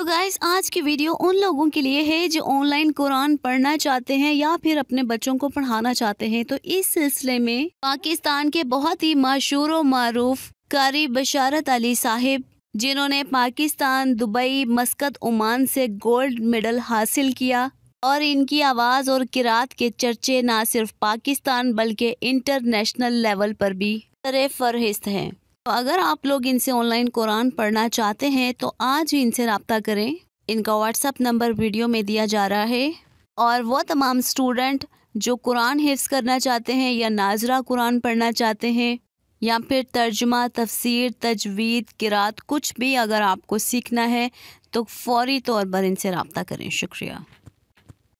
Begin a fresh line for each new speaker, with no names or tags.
तो गाइस आज की वीडियो उन लोगों के लिए है जो ऑनलाइन कुरान पढ़ना चाहते हैं या फिर अपने बच्चों को पढ़ाना चाहते हैं तो इस सिलसिले में पाकिस्तान के बहुत ही मशहूर मरूफ कारी बशारत अली साहिब जिन्होंने पाकिस्तान दुबई मस्कत ओमान से गोल्ड मेडल हासिल किया और इनकी आवाज़ और किरात के चर्चे न सिर्फ पाकिस्तान बल्कि इंटरनेशनल लेवल पर भी तरह फरहिस्त हैं अगर आप लोग इनसे ऑनलाइन कुरान पढ़ना चाहते हैं तो आज ही इनसे रबता करें इनका व्हाट्सअप नंबर वीडियो में दिया जा रहा है और वह तमाम स्टूडेंट जो कुरान हिफ्स करना चाहते हैं या नाजरा कुरान पढ़ना चाहते हैं या फिर तर्जमा तफसीर तजवीद किरात कुछ भी अगर आपको सीखना है तो फौरी तौर पर इनसे रबता करें शुक्रिया